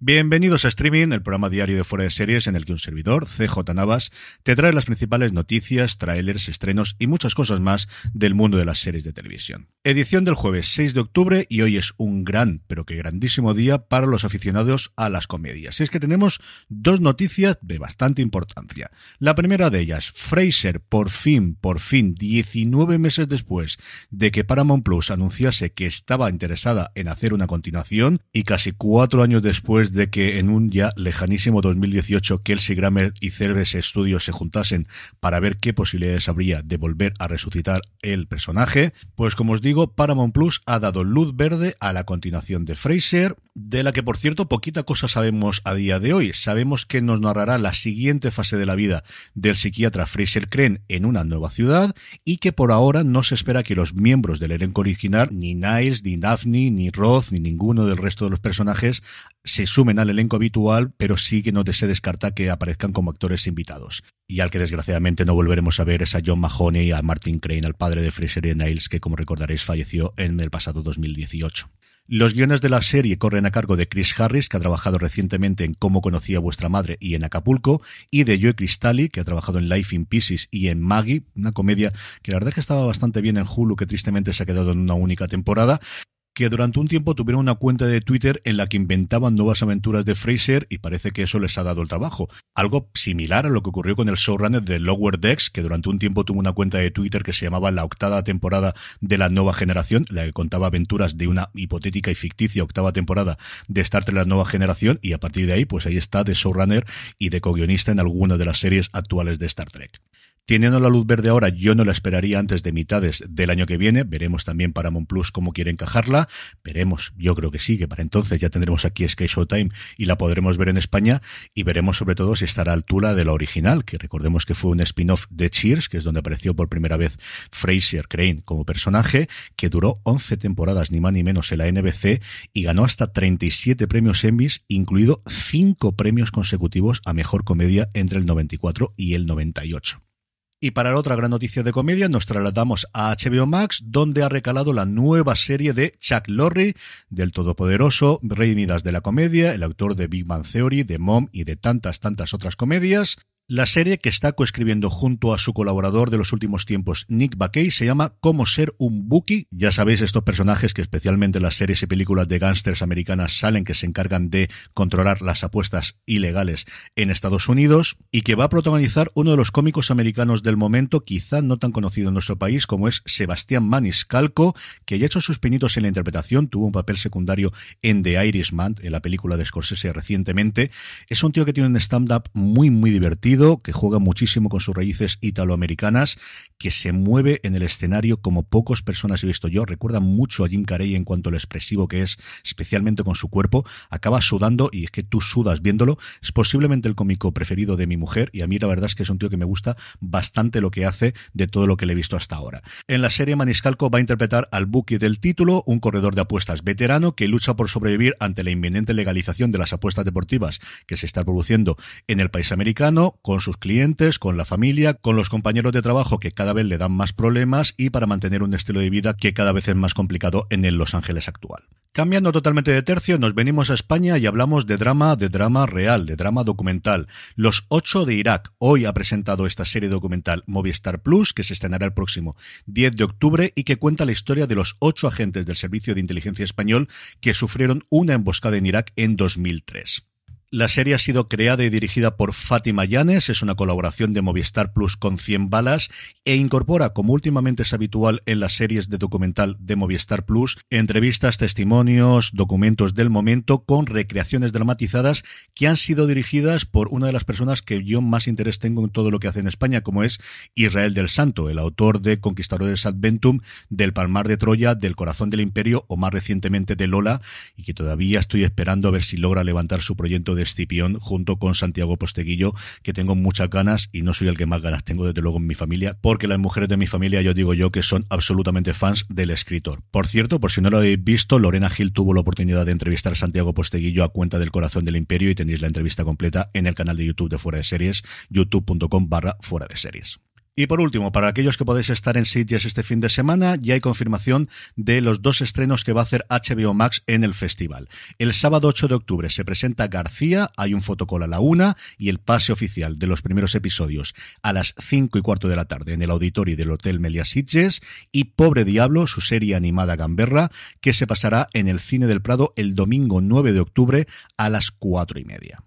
Bienvenidos a Streaming, el programa diario de fuera de series en el que un servidor, CJ Navas, te trae las principales noticias, trailers, estrenos y muchas cosas más del mundo de las series de televisión. Edición del jueves 6 de octubre y hoy es un gran, pero que grandísimo día para los aficionados a las comedias. Y es que tenemos dos noticias de bastante importancia. La primera de ellas, Fraser, por fin, por fin, 19 meses después de que Paramount Plus anunciase que estaba interesada en hacer una continuación y casi cuatro años después de que en un ya lejanísimo 2018 Kelsey Grammer y Cerves Studios se juntasen para ver qué posibilidades habría de volver a resucitar el personaje, pues como os digo, Paramount Plus ha dado luz verde a la continuación de Fraser, de la que por cierto poquita cosa sabemos a día de hoy. Sabemos que nos narrará la siguiente fase de la vida del psiquiatra Fraser Crane en una nueva ciudad y que por ahora no se espera que los miembros del elenco original, ni Niles, ni Daphne, ni Roth, ni ninguno del resto de los personajes se sumen al elenco habitual, pero sí que no se descarta que aparezcan como actores invitados. Y al que desgraciadamente no volveremos a ver es a John Mahoney a Martin Crane, al padre de Fraser y Niles, que como recordaréis falleció en el pasado 2018. Los guiones de la serie corren a cargo de Chris Harris, que ha trabajado recientemente en Cómo conocía vuestra madre y en Acapulco, y de Joe Cristalli, que ha trabajado en Life in Pieces y en Maggie, una comedia que la verdad es que estaba bastante bien en Hulu, que tristemente se ha quedado en una única temporada que durante un tiempo tuvieron una cuenta de Twitter en la que inventaban nuevas aventuras de Fraser y parece que eso les ha dado el trabajo. Algo similar a lo que ocurrió con el showrunner de Lower Decks, que durante un tiempo tuvo una cuenta de Twitter que se llamaba la octava temporada de la nueva generación, la que contaba aventuras de una hipotética y ficticia octava temporada de Star Trek la nueva generación y a partir de ahí pues ahí está de showrunner y de co-guionista en alguna de las series actuales de Star Trek. Teniendo la luz verde ahora, yo no la esperaría antes de mitades del año que viene. Veremos también Mon Plus cómo quiere encajarla. Veremos, yo creo que sí, que para entonces ya tendremos aquí Sky Showtime y la podremos ver en España. Y veremos sobre todo si estará a altura de la original, que recordemos que fue un spin-off de Cheers, que es donde apareció por primera vez Fraser Crane como personaje, que duró 11 temporadas, ni más ni menos, en la NBC y ganó hasta 37 premios Emmys, incluido 5 premios consecutivos a mejor comedia entre el 94 y el 98. Y para la otra gran noticia de comedia nos trasladamos a HBO Max, donde ha recalado la nueva serie de Chuck Lorre, del todopoderoso Reinidas de la comedia, el autor de Big Bang Theory, de Mom y de tantas, tantas otras comedias. La serie que está coescribiendo junto a su colaborador de los últimos tiempos, Nick Bakay, se llama Cómo ser un Buki. Ya sabéis, estos personajes que especialmente las series y películas de gángsters americanas salen, que se encargan de controlar las apuestas ilegales en Estados Unidos, y que va a protagonizar uno de los cómicos americanos del momento, quizá no tan conocido en nuestro país, como es Sebastián Maniscalco, que ya ha hecho sus pinitos en la interpretación, tuvo un papel secundario en The Irishman, en la película de Scorsese recientemente. Es un tío que tiene un stand-up muy, muy divertido que juega muchísimo con sus raíces italoamericanas, que se mueve en el escenario como pocas personas he visto yo. Recuerda mucho a Jim Carrey en cuanto a lo expresivo que es, especialmente con su cuerpo. Acaba sudando y es que tú sudas viéndolo. Es posiblemente el cómico preferido de mi mujer y a mí la verdad es que es un tío que me gusta bastante lo que hace de todo lo que le he visto hasta ahora. En la serie Maniscalco va a interpretar al buque del título, un corredor de apuestas veterano que lucha por sobrevivir ante la inminente legalización de las apuestas deportivas que se está produciendo en el país americano con sus clientes, con la familia, con los compañeros de trabajo que cada vez le dan más problemas y para mantener un estilo de vida que cada vez es más complicado en el Los Ángeles actual. Cambiando totalmente de tercio, nos venimos a España y hablamos de drama, de drama real, de drama documental. Los ocho de Irak. Hoy ha presentado esta serie documental Movistar Plus, que se estrenará el próximo 10 de octubre y que cuenta la historia de los ocho agentes del Servicio de Inteligencia Español que sufrieron una emboscada en Irak en 2003. La serie ha sido creada y dirigida por Fátima Llanes, es una colaboración de Movistar Plus con 100 balas e incorpora, como últimamente es habitual en las series de documental de Movistar Plus, entrevistas, testimonios, documentos del momento con recreaciones dramatizadas que han sido dirigidas por una de las personas que yo más interés tengo en todo lo que hace en España, como es Israel del Santo, el autor de Conquistadores Adventum, del Palmar de Troya, del Corazón del Imperio o más recientemente de Lola, y que todavía estoy esperando a ver si logra levantar su proyecto de Escipión junto con Santiago Posteguillo, que tengo muchas ganas y no soy el que más ganas tengo desde luego en mi familia, porque las mujeres de mi familia, yo digo yo, que son absolutamente fans del escritor. Por cierto, por si no lo habéis visto, Lorena Gil tuvo la oportunidad de entrevistar a Santiago Posteguillo a cuenta del corazón del imperio y tenéis la entrevista completa en el canal de YouTube de Fuera de Series, youtube.com barra Fuera de Series. Y por último, para aquellos que podéis estar en Sitges este fin de semana, ya hay confirmación de los dos estrenos que va a hacer HBO Max en el festival. El sábado 8 de octubre se presenta García, hay un fotocol a la una y el pase oficial de los primeros episodios a las 5 y cuarto de la tarde en el auditorio del Hotel Melia Sitges y Pobre Diablo, su serie animada Gamberra, que se pasará en el Cine del Prado el domingo 9 de octubre a las cuatro y media.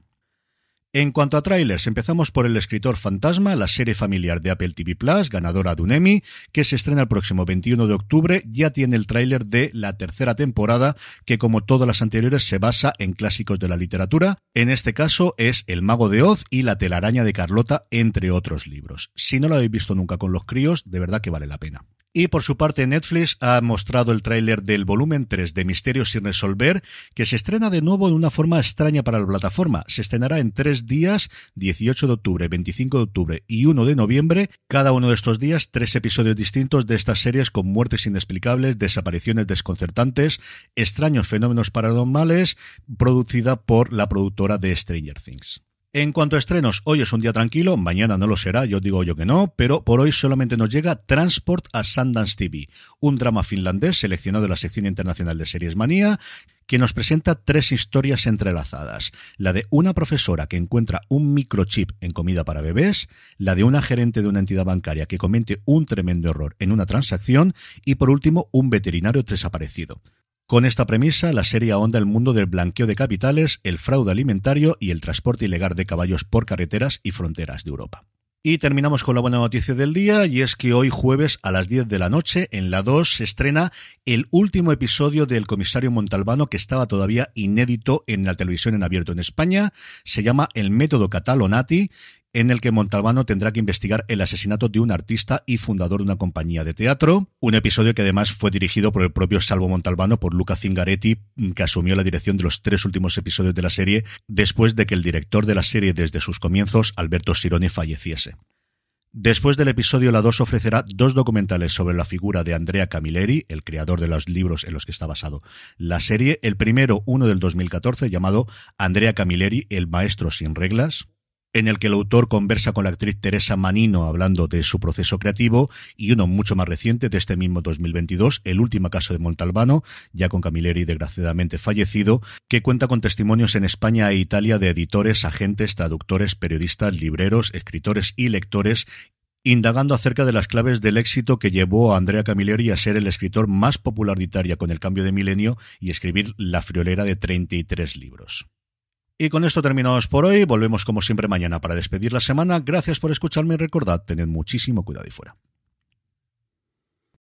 En cuanto a trailers, empezamos por El escritor fantasma, la serie familiar de Apple TV Plus, ganadora de un Emmy, que se estrena el próximo 21 de octubre. Ya tiene el tráiler de la tercera temporada, que como todas las anteriores se basa en clásicos de la literatura. En este caso es El mago de Oz y La telaraña de Carlota, entre otros libros. Si no lo habéis visto nunca con los críos, de verdad que vale la pena. Y por su parte, Netflix ha mostrado el tráiler del volumen 3 de Misterios sin resolver, que se estrena de nuevo de una forma extraña para la plataforma. Se estrenará en tres días, 18 de octubre, 25 de octubre y 1 de noviembre. Cada uno de estos días, tres episodios distintos de estas series con muertes inexplicables, desapariciones desconcertantes, extraños fenómenos paranormales, producida por la productora de Stranger Things. En cuanto a estrenos, hoy es un día tranquilo, mañana no lo será, yo digo yo que no, pero por hoy solamente nos llega Transport a Sundance TV, un drama finlandés seleccionado de la sección internacional de Series Manía, que nos presenta tres historias entrelazadas. La de una profesora que encuentra un microchip en comida para bebés, la de una gerente de una entidad bancaria que comete un tremendo error en una transacción y por último un veterinario desaparecido. Con esta premisa, la serie ahonda el mundo del blanqueo de capitales, el fraude alimentario y el transporte ilegal de caballos por carreteras y fronteras de Europa. Y terminamos con la buena noticia del día, y es que hoy jueves a las 10 de la noche, en la 2, se estrena el último episodio del comisario Montalbano que estaba todavía inédito en la televisión en abierto en España. Se llama El método Catalonati, en el que Montalbano tendrá que investigar el asesinato de un artista y fundador de una compañía de teatro. Un episodio que además fue dirigido por el propio Salvo Montalbano, por Luca Zingaretti, mm, que asumió la dirección de los tres últimos episodios de la serie, después de que el director de la serie desde sus comienzos, Alberto Sironi, falleciese. Después del episodio, la 2 ofrecerá dos documentales sobre la figura de Andrea Camilleri, el creador de los libros en los que está basado la serie. El primero, uno del 2014, llamado Andrea Camilleri, el maestro sin reglas, en el que el autor conversa con la actriz Teresa Manino hablando de su proceso creativo y uno mucho más reciente de este mismo 2022, el último caso de Montalbano, ya con Camilleri desgraciadamente fallecido, que cuenta con testimonios en España e Italia de editores, agentes, traductores, periodistas, libreros, escritores y lectores indagando acerca de las claves del éxito que llevó a Andrea Camilleri a ser el escritor más popular de Italia con el cambio de milenio y escribir La friolera de 33 libros. Y con esto terminamos por hoy. Volvemos como siempre mañana para despedir la semana. Gracias por escucharme y recordad, tened muchísimo cuidado y fuera.